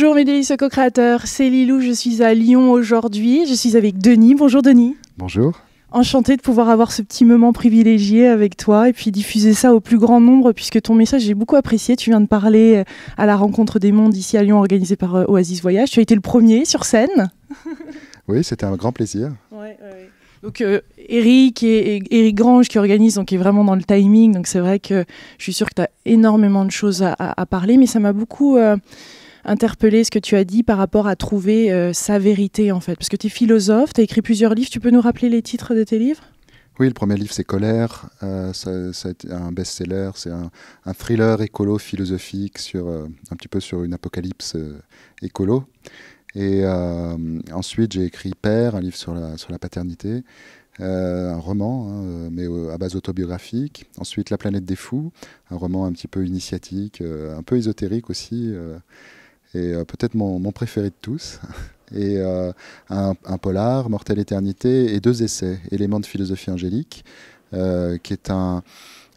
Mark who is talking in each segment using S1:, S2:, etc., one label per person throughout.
S1: Bonjour mes délicieux co-créateurs, c'est Lilou, je suis à Lyon aujourd'hui, je suis avec Denis. Bonjour Denis. Bonjour. Enchantée de pouvoir avoir ce petit moment privilégié avec toi et puis diffuser ça au plus grand nombre puisque ton message j'ai beaucoup apprécié. Tu viens de parler euh, à la rencontre des mondes ici à Lyon organisée par euh, Oasis Voyage. Tu as été le premier sur scène.
S2: Oui, c'était un grand plaisir.
S1: Donc euh, Eric et, Eric Grange qui organise, donc qui est vraiment dans le timing. Donc c'est vrai que je suis sûre que tu as énormément de choses à, parler, mais ça m'a beaucoup interpeller ce que tu as dit par rapport à trouver euh, sa vérité, en fait. Parce que tu es philosophe, tu as écrit plusieurs livres. Tu peux nous rappeler les titres de tes livres
S2: oui, le premier livre, c'est Colère. c'est euh, un best-seller. C'est un, thriller écolo-philosophique sur euh, un petit peu sur une apocalypse écolo. Et ensuite, j'ai écrit Père, un livre sur la, sur la paternité. un roman, hein, mais à base autobiographique. Ensuite, La planète des fous, un roman un petit peu initiatique, un peu ésotérique aussi et euh, peut-être mon, préféré de tous, et euh, un, polar, Mortelle Éternité, et deux essais, Éléments de philosophie angélique, euh, qui est un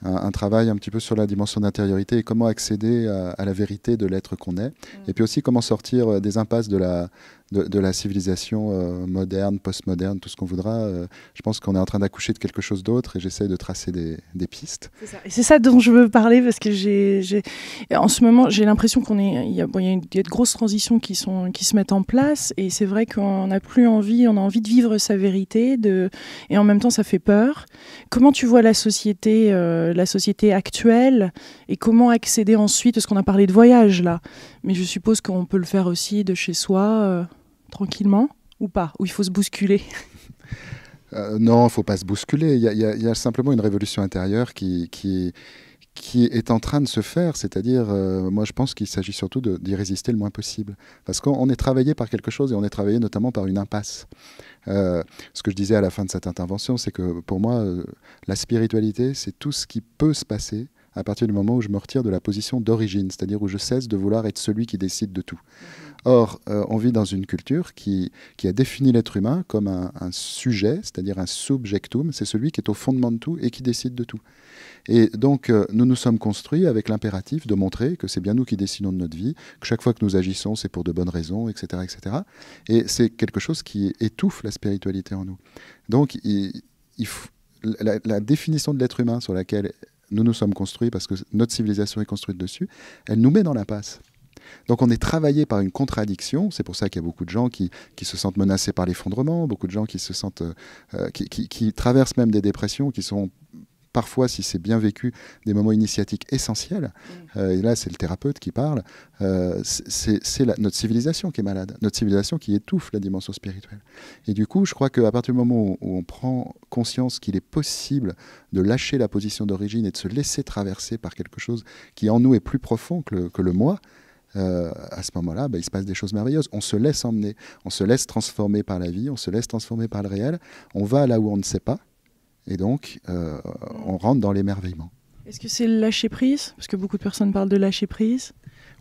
S2: un, travail un petit peu sur la dimension d'intériorité et comment accéder à, la vérité de l'être qu'on est. Mm. Et puis aussi comment sortir euh, des impasses de la, de, de la civilisation euh, moderne, postmoderne, tout ce qu'on voudra. Euh, je pense qu'on est en train d'accoucher de quelque chose d'autre et j'essaie de tracer des, pistes.
S1: C'est ça. dont je veux parler parce que j'ai, en ce moment, j'ai l'impression qu'on est, il y, y, a de grosses transitions qui, sont, qui se mettent en place et c'est vrai qu'on n'a plus envie, on a envie de vivre sa vérité de, et en même temps, ça fait peur. Comment tu vois la société euh, la société actuelle et comment accéder ensuite, parce qu'on a parlé de voyage là, mais je suppose qu'on peut le faire aussi de chez soi, euh, tranquillement, ou pas, ou il faut se bousculer
S2: euh, Non, il ne faut pas se bousculer, il y, y, a simplement une révolution intérieure qui... qui qui est en train de se faire, c'est-à-dire, euh, moi je pense qu'il s'agit surtout d'y résister le moins possible. Parce qu'on est travaillé par quelque chose et on est travaillé notamment par une impasse. Euh, ce que je disais à la fin de cette intervention, c'est que pour moi, euh, la spiritualité, c'est tout ce qui peut se passer à partir du moment où je me retire de la position d'origine, c'est-à-dire où je cesse de vouloir être celui qui décide de tout. Mhm. Or, euh, on vit dans une culture qui, a défini l'être humain comme un, sujet, c'est-à-dire un subjectum, c'est celui qui est au fondement de tout et qui décide de tout. Et donc, euh, nous nous sommes construits avec l'impératif de montrer que c'est bien nous qui décidons de notre vie, que chaque fois que nous agissons, c'est pour de bonnes raisons, etc. etc. Et c'est quelque chose qui étouffe la spiritualité en nous. Donc, la, la définition de l'être humain sur laquelle nous nous sommes construits, parce que notre civilisation est construite dessus, elle nous met dans la passe. Donc on est travaillé par une contradiction, c'est pour ça qu'il y a beaucoup de gens qui, qui se sentent menacés par l'effondrement, beaucoup de gens qui se sentent, euh, qui, traversent même des dépressions, qui sont parfois, si c'est bien vécu, des moments initiatiques essentiels. Mm. Euh, et là, c'est le thérapeute qui parle. Euh, c'est notre civilisation qui est malade, notre civilisation qui étouffe la dimension spirituelle. Et du coup, je crois qu'à partir du moment où, on prend conscience qu'il est possible de lâcher la position d'origine et de se laisser traverser par quelque chose qui en nous est plus profond que le moi, euh, à ce moment-là, ben, il se passe des choses merveilleuses. On se laisse emmener, on se laisse transformer par la vie, on se laisse transformer par le réel, on va là où on ne sait pas, et donc euh, on rentre dans l'émerveillement.
S1: Est-ce que c'est lâcher prise Parce que beaucoup de personnes parlent de lâcher prise.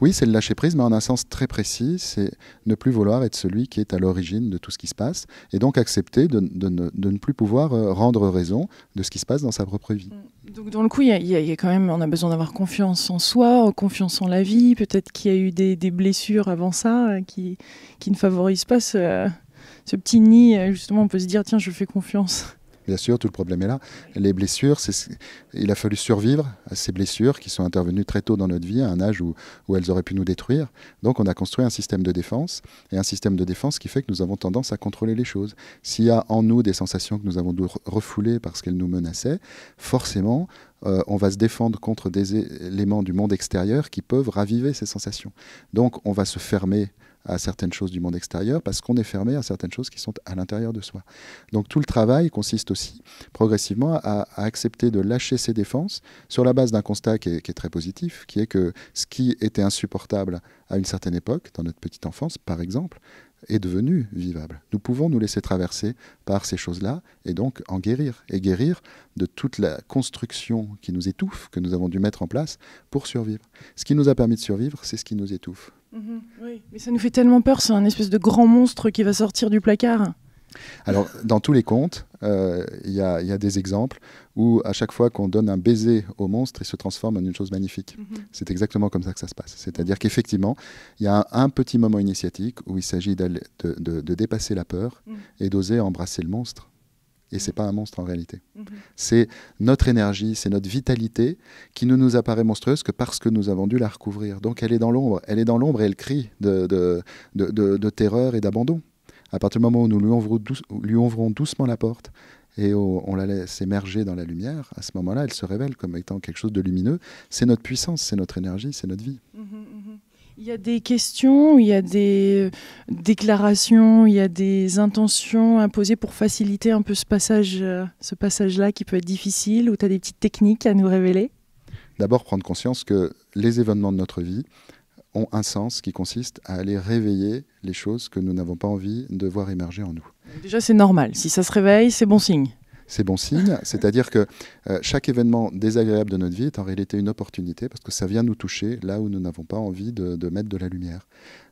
S2: Oui, c'est le lâcher prise, mais en un sens très précis, c'est ne plus vouloir être celui qui est à l'origine de tout ce qui se passe, et donc accepter de, ne, plus pouvoir euh, rendre raison de ce qui se passe dans sa propre vie.
S1: Mm. Donc dans le coup, il quand même, on a besoin d'avoir confiance en soi, confiance en la vie, peut-être qu'il y a eu des, blessures avant ça euh, qui, ne favorisent pas ce euh, petit nid, justement on peut se dire, tiens, je fais confiance
S2: Bien sûr, tout le problème est là. Les blessures, il a fallu survivre à ces blessures qui sont intervenues très tôt dans notre vie, à un âge où, elles auraient pu nous détruire. Donc on a construit un système de défense, et un système de défense qui fait que nous avons tendance à contrôler les choses. S'il y a en nous des sensations que nous avons dû refouler parce qu'elles nous menaçaient, forcément, euh, on va se défendre contre des éléments du monde extérieur qui peuvent raviver ces sensations. Donc on va se fermer à certaines choses du monde extérieur parce qu'on est fermé à certaines choses qui sont à l'intérieur de soi. Donc tout le travail consiste aussi progressivement à, accepter de lâcher ses défenses sur la base d'un constat qui est, très positif, qui est que ce qui était insupportable à une certaine époque, dans notre petite enfance par exemple, est devenu vivable. Nous pouvons nous laisser traverser par ces choses-là et donc en guérir, et guérir de toute la construction qui nous étouffe, que nous avons dû mettre en place pour survivre. Ce qui nous a permis de survivre, c'est ce qui nous étouffe.
S1: Mhm. oui, mais ça nous fait tellement peur, c'est un espèce de grand monstre qui va sortir du placard.
S2: Alors, dans tous les contes, euh, il y, a des exemples où à chaque fois qu'on donne un baiser au monstre, il se transforme en une chose magnifique. Mhm. C'est exactement comme ça que ça se passe. C'est-à-dire qu'effectivement, il y a un, petit moment initiatique où il s'agit de, dépasser la peur mhm. et d'oser embrasser le monstre. Et c'est mm. pas un monstre en réalité. Mm-hmm. C'est notre énergie, c'est notre vitalité qui ne nous apparaît monstrueuse que parce que nous avons dû la recouvrir. Donc elle est dans l'ombre, elle est dans l'ombre et elle crie de, de, terreur et d'abandon. À partir du moment où nous lui ouvrons, doucement la porte et on la laisse émerger dans la lumière, à ce moment-là, elle se révèle comme étant quelque chose de lumineux. C'est notre puissance, c'est notre énergie, c'est notre vie. Mm-hmm, mm-hmm.
S1: Il y a des questions, il y a des euh, déclarations, il y a des intentions imposées pour faciliter un peu ce passage, euh, ce passage-là qui peut être difficile, ou tu as des petites techniques à nous révéler
S2: D'abord, prendre conscience que les événements de notre vie ont un sens qui consiste à aller réveiller les choses que nous n'avons pas envie de voir émerger en nous.
S1: Déjà, c'est normal. Si ça se réveille, c'est bon signe
S2: c'est bon signe. C'est-à-dire que euh, chaque événement désagréable de notre vie est en réalité une opportunité parce que ça vient nous toucher là où nous n'avons pas envie de, mettre de la lumière.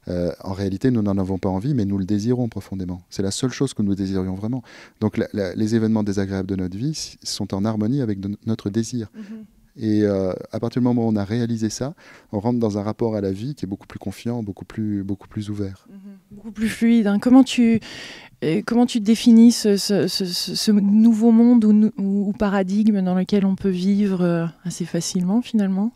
S2: Euh, en réalité, nous n'en avons pas envie, mais nous le désirons profondément. C'est la seule chose que nous désirions vraiment. Donc les événements désagréables de notre vie sont en harmonie avec notre désir. Mm-hmm. Et euh, à partir du moment où on a réalisé ça, on rentre dans un rapport à la vie qui est beaucoup plus confiant, beaucoup plus, beaucoup plus ouvert. Mhm.
S1: beaucoup plus fluide. Hein. Comment, tu, euh, comment tu définis ce, nouveau monde ou, ou, paradigme dans lequel on peut vivre euh, assez facilement finalement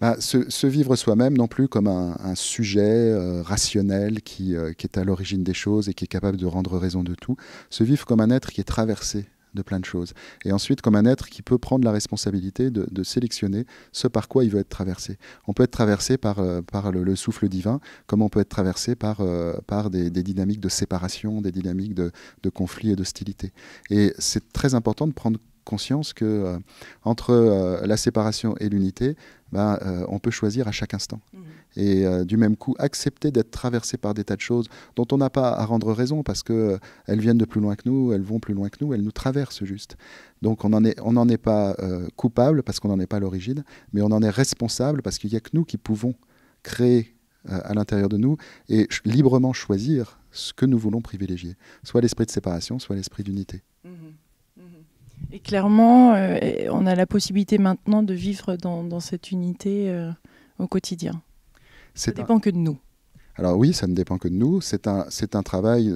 S2: bah, se, vivre soi-même non plus comme un, sujet rationnel qui, est à l'origine des choses et qui est capable de rendre raison de tout, se vivre comme un être qui est traversé de plein de choses. Et ensuite, comme un être qui peut prendre la responsabilité de, sélectionner ce par quoi il veut être traversé. On peut être traversé par, euh, par le, souffle divin, comme on peut être traversé par, euh, par des, dynamiques de séparation, des dynamiques de, conflit et d'hostilité. Et c'est très important de prendre conscience que euh, entre la séparation et l'unité, ben, on peut choisir à chaque instant. Mm et euh, du même coup accepter d'être traversé par des tas de choses dont on n'a pas à rendre raison parce que euh, elles viennent de plus loin que nous, elles vont plus loin que nous, elles nous traversent juste. Donc on n'en est, on est pas euh, coupable parce qu'on n'en est pas l'origine, mais on en est responsable parce qu'il n'y a que nous qui pouvons créer à l'intérieur de nous et librement choisir ce que nous voulons privilégier, soit l'esprit de séparation, soit l'esprit d'unité.
S1: Mmh mmh et clairement, on a la possibilité maintenant de vivre dans, cette unité au quotidien. Ça ne dépend que de nous.
S2: Alors oui, ça ne dépend que de nous. C'est un, c'est un travail,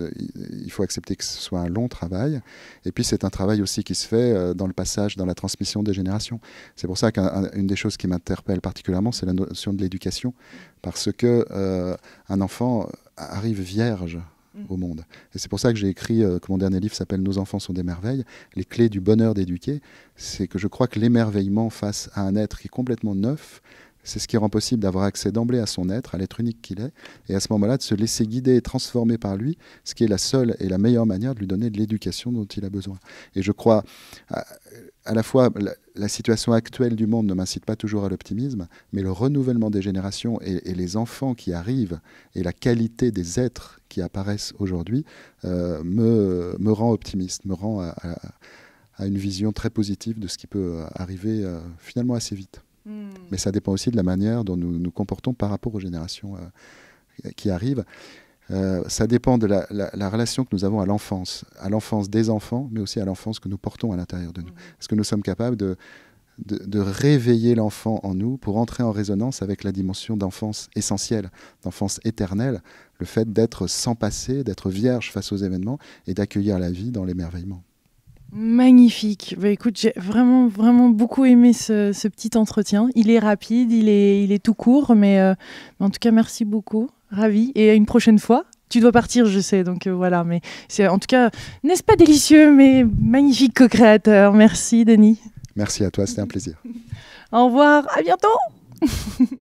S2: il faut accepter que ce soit un long travail. Et puis c'est un travail aussi qui se fait euh, dans le passage, dans la transmission des générations. C'est pour ça qu'une des choses qui m'interpelle particulièrement, c'est la notion de l'éducation. Parce que euh, un enfant arrive vierge mm. au monde. Et c'est pour ça que j'ai écrit, euh, que mon dernier livre s'appelle Nos enfants sont des merveilles, les clés du bonheur d'éduquer. C'est que je crois que l'émerveillement face à un être qui est complètement neuf, c'est ce qui rend possible d'avoir accès d'emblée à son être, à l'être unique qu'il est, et à ce moment-là de se laisser guider et transformer par lui, ce qui est la seule et la meilleure manière de lui donner de l'éducation dont il a besoin. Et je crois à, la fois la, situation actuelle du monde ne m'incite pas toujours à l'optimisme, mais le renouvellement des générations et, les enfants qui arrivent et la qualité des êtres qui apparaissent aujourd'hui euh, me, me, rend optimiste, me rend à, une vision très positive de ce qui peut arriver euh, finalement assez vite. Hmm. Mais ça dépend aussi de la manière dont nous nous comportons par rapport aux générations euh, qui arrivent. Euh, ça dépend de la, relation que nous avons à l'enfance, à l'enfance des enfants, mais aussi à l'enfance que nous portons à l'intérieur de nous. Hmm. Est-ce que nous sommes capables de, de, de réveiller l'enfant en nous pour entrer en résonance avec la dimension d'enfance essentielle, d'enfance éternelle, le fait d'être sans passé, d'être vierge face aux événements et d'accueillir la vie dans l'émerveillement
S1: Magnifique. Bah, écoute, j'ai vraiment, vraiment beaucoup aimé ce, petit entretien. Il est rapide, il est, il est tout court, euh, mais en tout cas, merci beaucoup. Ravi. Et à une prochaine fois. Tu dois partir, je sais, donc euh, voilà. Mais c'est en tout cas, n'est-ce pas délicieux, mais magnifique co-créateur. Merci, Denis.
S2: Merci à toi, c'était un plaisir.
S1: Au revoir, à bientôt.